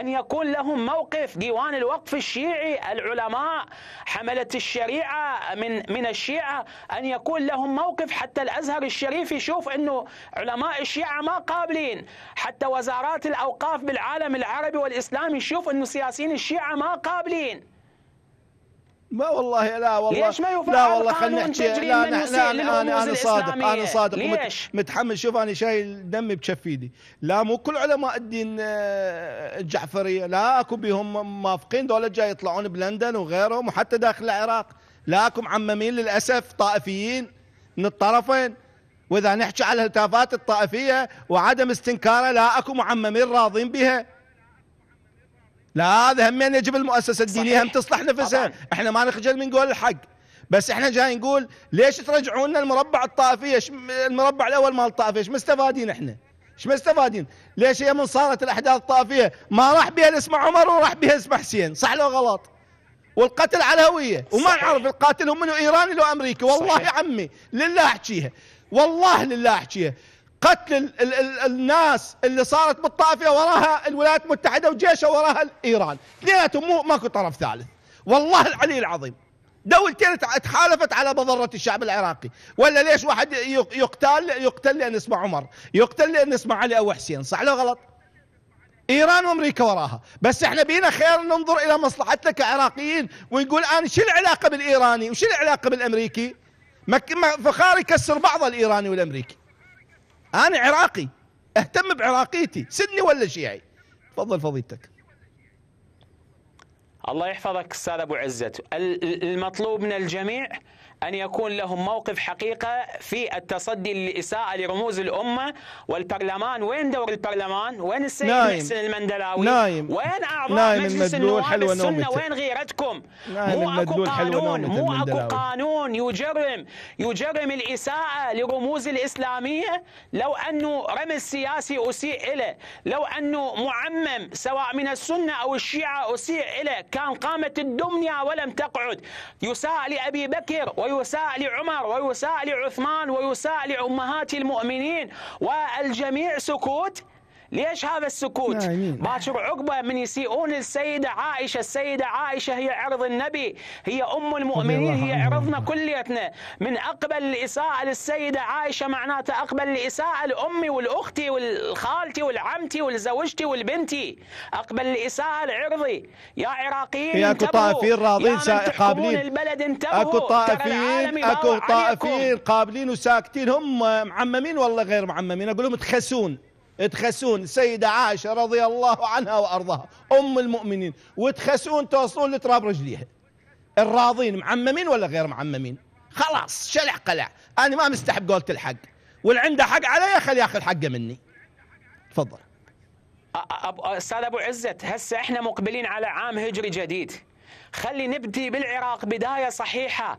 أن يكون لهم موقف ديوان الوقف الشيعي العلماء حملة الشريعة من من الشيعة أن يكون لهم موقف حتى الأزهر الشريف يشوف أنه علماء الشيعة ما قابلين حتى وزارات الأوقاف بالعالم العربي والإسلامي يشوف أنه سياسيين الشيعة ما قابلين ما والله لا والله ليش ما يفعل لا والله خلينا نحكي لا, لا, لا انا انا انا صادق انا صادق ليش؟ متحمل شوف انا شايل دمي بكف ايدي لا مو كل علماء الدين آه، الجعفريه لا اكو بهم موافقين دول جاي يطلعون بلندن وغيرهم وحتى داخل العراق لا اكو معممين للاسف طائفيين من الطرفين واذا نحكي على الهتافات الطائفيه وعدم استنكارها لا اكو معممين راضين بها لا هذا همين يعني يجب المؤسسه الدينيه هم تصلح نفسها طبعا. احنا ما نخجل من قول الحق بس احنا جاي نقول ليش ترجعون لنا المربع الطائفي المربع الاول مال الطائفي ايش مستفادين احنا ايش مستفادين ليش هي من صارت الاحداث الطائفيه ما راح بها اسم عمر وراح بها اسم حسين صح لو غلط والقتل على الهويه وما نعرف القاتل هم منو ايراني لو امريكي والله صحيح. عمي لله احكيها والله لله احكيها قتل الناس اللي صارت بالطائفة وراها الولايات المتحدة وجيشها وراها إيران اثنيناتهم مو ماكو طرف ثالث والله العلي العظيم دولتين تحالفت على مضرة الشعب العراقي ولا ليش واحد يقتل يقتل لأن اسمه عمر يقتل لأن اسمه علي أو حسين صح لو غلط ايران وامريكا وراها بس احنا بينا خير ننظر الى مصلحتنا كعراقيين ونقول انا شو العلاقه بالايراني وشو العلاقه بالامريكي فخار يكسر بعض الايراني والامريكي انا عراقي اهتم بعراقيتي سني ولا شيعي تفضل فضيلتك الله يحفظك استاذ ابو عزت المطلوب من الجميع أن يكون لهم موقف حقيقة في التصدي للإساءة لرموز الأمة والبرلمان وين دور البرلمان وين السيد نايم. محسن المندلاوي نايم. وين أعضاء نايم مجلس النواب السنة وين غيرتكم نايم مو أكو قانون مو أكو قانون يجرم يجرم الإساءة لرموز الإسلامية لو أنه رمز سياسي أسيء إليه لو أنه معمم سواء من السنة أو الشيعة أسيء إليه كان قامت الدمية ولم تقعد يساء لأبي بكر وي ويساء لعمر ويساء لعثمان ويساء لأمهات المؤمنين والجميع سكوت ليش هذا السكوت باكر عقبة من يسيئون السيدة عائشة السيدة عائشة هي عرض النبي هي أم المؤمنين هي عرضنا كليتنا من أقبل الإساءة للسيدة عائشة معناته أقبل الإساءة لأمي والأختي والخالتي والعمتي والزوجتي والبنتي أقبل الإساءة لعرضي يا عراقيين يا اكو طائفين راضين قابلين البلد انتبهوا اكو طائفين اكو طائفين قابلين وساكتين هم معممين والله غير معممين اقول لهم تخسون تخسون السيدة عائشة رضي الله عنها وأرضاها أم المؤمنين وتخسون توصلون لتراب رجليها الراضين معممين ولا غير معممين خلاص شلع قلع أنا ما مستحب قولة الحق واللي عنده حق علي خلي ياخذ حقه مني تفضل استاذ ابو عزت هسه احنا مقبلين على عام هجري جديد خلي نبدي بالعراق بدايه صحيحه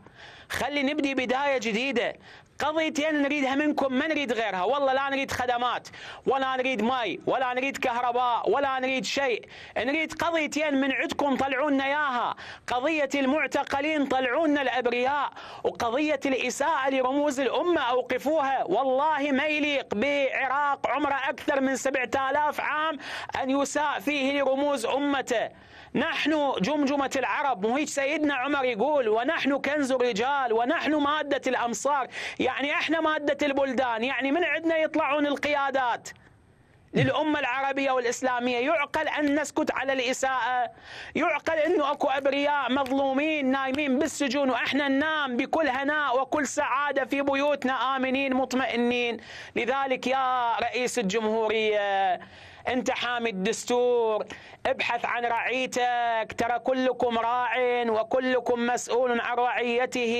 خلي نبدي بدايه جديده قضيتين نريدها منكم ما نريد غيرها والله لا نريد خدمات ولا نريد ماي ولا نريد كهرباء ولا نريد شيء نريد قضيتين من عندكم طلعونا ياها قضية المعتقلين طلعونا الأبرياء وقضية الإساءة لرموز الأمة أوقفوها والله ما يليق بعراق عمره أكثر من 7000 عام أن يساء فيه لرموز أمته نحن جمجمة العرب مهيج سيدنا عمر يقول ونحن كنز الرجال ونحن مادة الأمصار يعني إحنا مادة البلدان يعني من عندنا يطلعون القيادات للأمة العربية والإسلامية يعقل أن نسكت على الإساءة يعقل أنه أكو أبرياء مظلومين نايمين بالسجون وإحنا ننام بكل هناء وكل سعادة في بيوتنا آمنين مطمئنين لذلك يا رئيس الجمهورية أنت حامي الدستور ابحث عن رعيتك ترى كلكم راع وكلكم مسؤول عن رعيته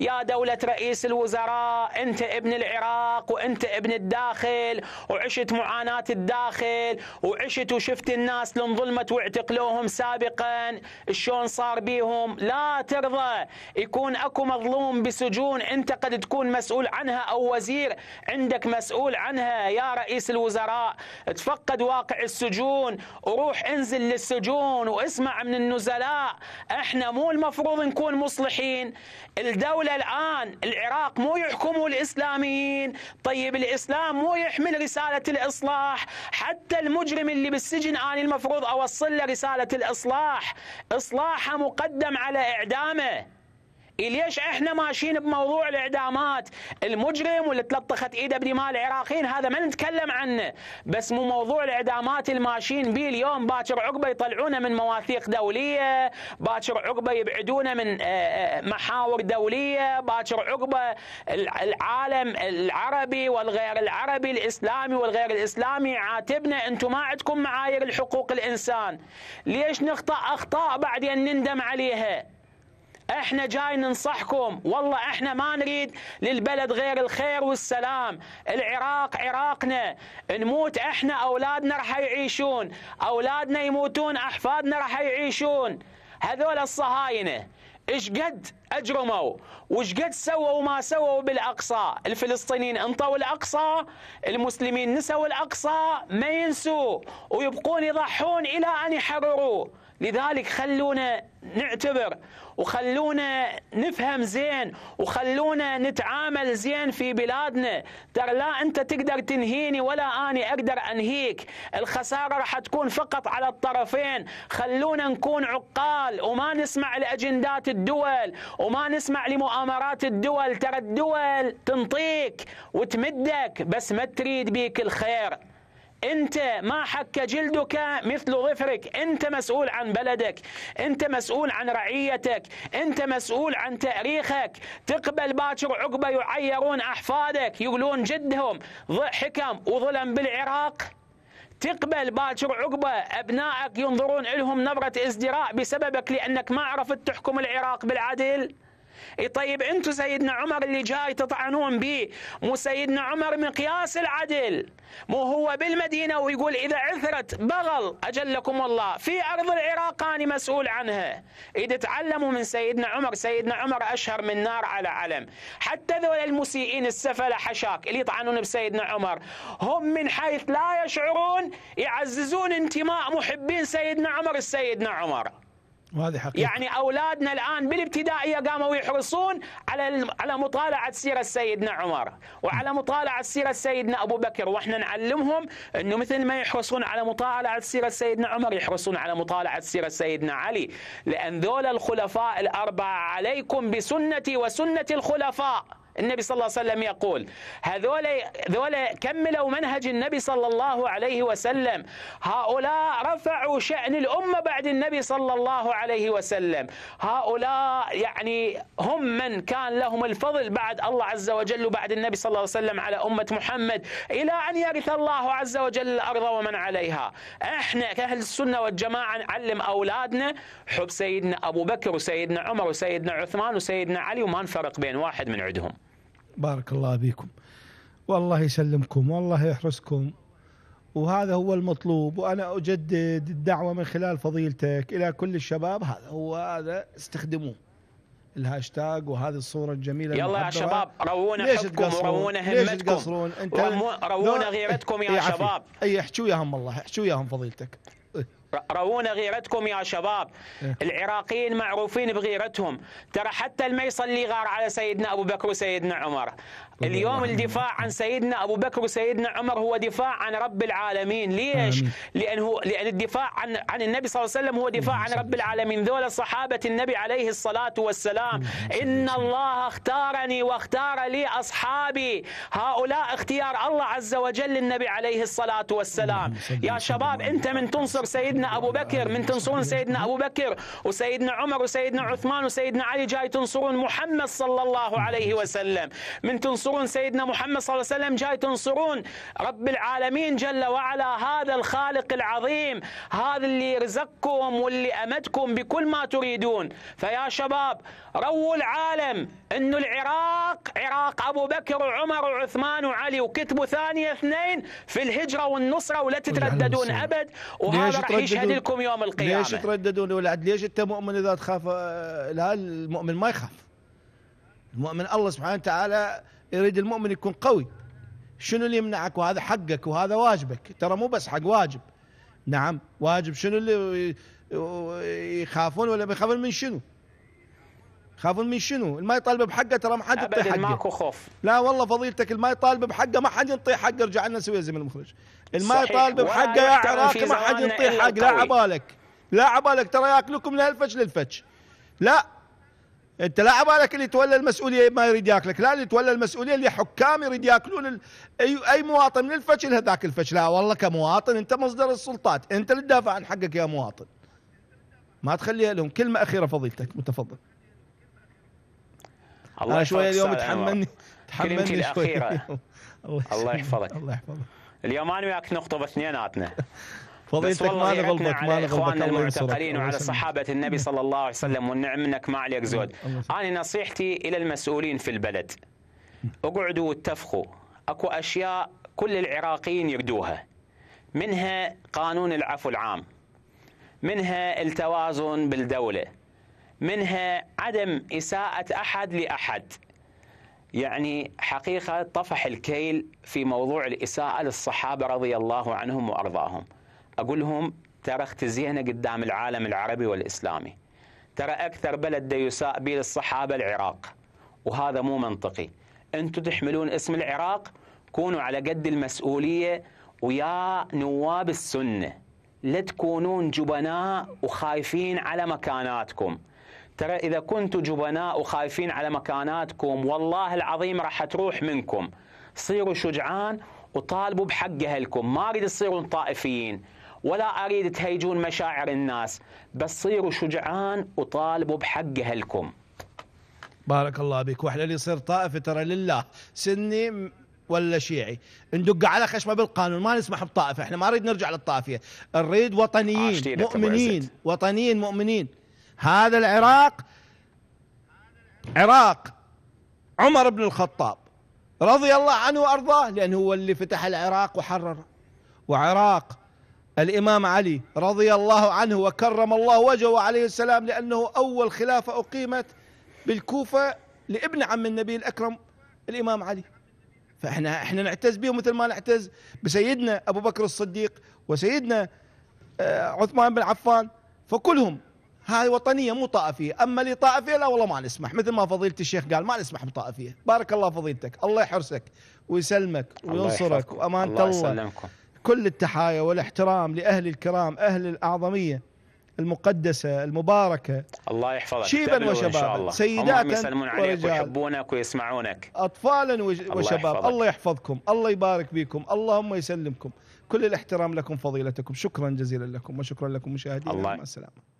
يا دولة رئيس الوزراء أنت ابن العراق وأنت ابن الداخل وعشت معاناة الداخل وعشت وشفت الناس انظلمت واعتقلوهم سابقا شلون صار بيهم لا ترضى يكون أكو مظلوم بسجون أنت قد تكون مسؤول عنها أو وزير عندك مسؤول عنها يا رئيس الوزراء تفقد واقع السجون وروح انزل للسجون واسمع من النزلاء احنا مو المفروض نكون مصلحين الدولة الآن العراق مو يحكمه الإسلاميين طيب الإسلام مو يحمل رسالة الإصلاح حتى المجرم اللي بالسجن أنا المفروض أوصل له رسالة الإصلاح إصلاحه مقدم على إعدامه إيه، ليش احنا ماشيين بموضوع الاعدامات المجرم واللي تلطخت ايده بدماء العراقيين هذا ما نتكلم عنه بس مو موضوع الاعدامات ماشيين به اليوم باكر عقبه يطلعونه من مواثيق دوليه باكر عقبه يبعدونه من آه، آه، محاور دوليه باكر عقبه العالم العربي والغير العربي الاسلامي والغير الاسلامي عاتبنا انتم ما عندكم معايير الحقوق الانسان ليش نخطا اخطاء بعدين نندم عليها احنا جاي ننصحكم والله احنا ما نريد للبلد غير الخير والسلام العراق عراقنا نموت احنا اولادنا راح يعيشون اولادنا يموتون احفادنا راح يعيشون هذول الصهاينه ايش قد اجرموا وش قد سووا ما سووا بالاقصى الفلسطينيين انطوا الاقصى المسلمين نسوا الاقصى ما ينسوا ويبقون يضحون الى ان يحرروه لذلك خلونا نعتبر وخلونا نفهم زين وخلونا نتعامل زين في بلادنا ترى لا انت تقدر تنهيني ولا اني اقدر انهيك الخساره راح تكون فقط على الطرفين خلونا نكون عقال وما نسمع لاجندات الدول وما نسمع لمؤامرات الدول ترى الدول تنطيك وتمدك بس ما تريد بيك الخير أنت ما حك جلدك مثل ظفرك أنت مسؤول عن بلدك أنت مسؤول عن رعيتك أنت مسؤول عن تاريخك تقبل باكر عقبة يعيرون أحفادك يقولون جدهم حكم وظلم بالعراق تقبل باكر عقبه ابنائك ينظرون لهم نظره ازدراء بسببك لانك ما عرفت تحكم العراق بالعدل طيب انتم سيدنا عمر اللي جاي تطعنون به مو سيدنا عمر مقياس العدل مو هو بالمدينة ويقول إذا عثرت بغل أجلكم الله في أرض العراقاني مسؤول عنها إذا تعلموا من سيدنا عمر سيدنا عمر أشهر من نار على علم حتى ذول المسيئين السفلة حشاك اللي يطعنون بسيدنا عمر هم من حيث لا يشعرون يعززون انتماء محبين سيدنا عمر السيدنا عمر وهذه حقيقة. يعني أولادنا الآن بالابتدائية قاموا يحرصون على على مطالعة سيرة سيدنا عمر وعلى مطالعة سيرة سيدنا أبو بكر وإحنا نعلمهم أنه مثل ما يحرصون على مطالعة سيرة سيدنا عمر يحرصون على مطالعة سيرة سيدنا علي لأن ذول الخلفاء الأربعة عليكم بسنتي وسنة الخلفاء النبي صلى الله عليه وسلم يقول هذول ذولا كملوا منهج النبي صلى الله عليه وسلم هؤلاء رفعوا شأن الأمة بعد النبي صلى الله عليه وسلم هؤلاء يعني هم من كان لهم الفضل بعد الله عز وجل وبعد النبي صلى الله عليه وسلم على أمة محمد إلى أن يرث الله عز وجل الأرض ومن عليها احنا كأهل السنة والجماعة نعلم أولادنا حب سيدنا أبو بكر وسيدنا عمر وسيدنا عثمان وسيدنا علي وما نفرق بين واحد من عندهم بارك الله فيكم والله يسلمكم والله يحرسكم وهذا هو المطلوب وأنا أجدد الدعوة من خلال فضيلتك إلى كل الشباب هذا هو هذا استخدموه الهاشتاج وهذه الصورة الجميلة يلا يا شباب روونا حبكم وروونا همتكم روونا غيرتكم يا إيه، شباب اي احكوا ياهم والله احكوا ياهم فضيلتك رونا غيرتكم يا شباب إيه. العراقيين معروفين بغيرتهم ترى حتى الميصل اللي غار على سيدنا أبو بكر وسيدنا عمر اليوم الدفاع عن سيدنا أبو بكر وسيدنا عمر هو دفاع عن رب العالمين ليش؟ لأنه لأن الدفاع عن عن النبي صلى الله عليه وسلم هو نعم، دفاع عن رب العالمين ذولا صحابة النبي عليه الصلاة والسلام نعم، إن الله اختارني واختار لي أصحابي هؤلاء اختيار الله عز وجل للنبي عليه الصلاة والسلام نعم، يا شباب أنت من تنصر سيدنا أبو بكر من تنصرون سيدنا أبو بكر وسيدنا عمر وسيدنا عثمان وسيدنا علي جاي تنصرون محمد صلى الله عليه وسلم من تنصر تنصرون سيدنا محمد صلى الله عليه وسلم جاي تنصرون رب العالمين جل وعلا هذا الخالق العظيم هذا اللي رزقكم واللي أمدكم بكل ما تريدون فيا شباب رووا العالم أن العراق عراق أبو بكر وعمر وعثمان وعلي وكتبوا ثانية اثنين في الهجرة والنصرة ولا تترددون أبد وهذا راح يشهد لكم يوم القيامة ليش ترددون ولد ليش أنت مؤمن إذا تخاف آه، لا المؤمن ما يخاف المؤمن الله سبحانه وتعالى يريد المؤمن يكون قوي شنو اللي يمنعك وهذا حقك وهذا واجبك ترى مو بس حق واجب نعم واجب شنو اللي يخافون ولا بيخافون من شنو يخافون من شنو اللي ما يطالب بحقه ترى ما حد يطيح حقه ماكو خوف لا والله فضيلتك اللي ما يطالب بحقه ما حد ينطي حقه رجع لنا نسوي زي المخرج اللي ما يطالب بحقه يا عراق ما حد ينطي حق لا عبالك لا عبالك ترى ياكلكم للفتش للفج لا انت لا عبالك اللي يتولى المسؤوليه ما يريد ياكلك لا اللي يتولى المسؤوليه اللي حكام يريد ياكلون ال... اي اي مواطن من الفشل هذاك الفشل لا والله كمواطن انت مصدر السلطات انت اللي تدافع عن حقك يا مواطن ما تخليها لهم كلمه اخيره فضيلتك متفضل الله يحفظك. شويه اليوم تحملني تحملني شويه الله يحفظك الله يحفظك اليوم انا وياك بس اثنيناتنا فضيلتك ما نغلبك ما نغلبك الله المعتقلين وعلى صحابة النبي صلى الله عليه وسلم والنعم منك ما عليك زود أنا نصيحتي إلى المسؤولين في البلد اقعدوا واتفقوا أكو أشياء كل العراقيين يردوها منها قانون العفو العام منها التوازن بالدولة منها عدم إساءة أحد لأحد يعني حقيقة طفح الكيل في موضوع الإساءة للصحابة رضي الله عنهم وأرضاهم أقول لهم ترى اختزينا قدام العالم العربي والإسلامي ترى أكثر بلد يساء به للصحابة العراق وهذا مو منطقي أنتم تحملون اسم العراق كونوا على قد المسؤولية ويا نواب السنة لا تكونون جبناء وخايفين على مكاناتكم ترى إذا كنتوا جبناء وخايفين على مكاناتكم والله العظيم راح تروح منكم صيروا شجعان وطالبوا بحق أهلكم ما أريد تصيرون طائفيين ولا أريد تهيجون مشاعر الناس بس صيروا شجعان وطالبوا بحق أهلكم بارك الله بك واحنا اللي يصير طائفة ترى لله سني ولا شيعي ندق على خشمه بالقانون ما نسمح بطائفة احنا ما نريد نرجع للطائفية نريد وطنيين مؤمنين وطنيين مؤمنين هذا العراق عراق عمر بن الخطاب رضي الله عنه وارضاه لانه هو اللي فتح العراق وحرره وعراق الإمام علي رضي الله عنه وكرم الله وجهه عليه السلام لأنه أول خلافة أقيمت بالكوفة لابن عم النبي الأكرم الإمام علي فإحنا إحنا نعتز به مثل ما نعتز بسيدنا أبو بكر الصديق وسيدنا آه، عثمان بن عفان فكلهم هاي وطنية مو طائفية أما اللي طائفية لا والله ما نسمح مثل ما فضيلة الشيخ قال ما نسمح بطائفية بارك الله فضيلتك الله يحرسك ويسلمك وينصرك وأمانة الله, الله. يسلمكم كل التحايا والاحترام لأهل الكرام أهل الأعظمية المقدسة المباركة الله يحفظك شيبا وشبابا سيدات يسلمون عليك ويحبونك ويسمعونك أطفالا وشباب الله, الله يحفظكم الله يبارك بكم اللهم يسلمكم كل الاحترام لكم فضيلتكم شكرا جزيلا لكم وشكرا لكم مشاهدينا مع السلامة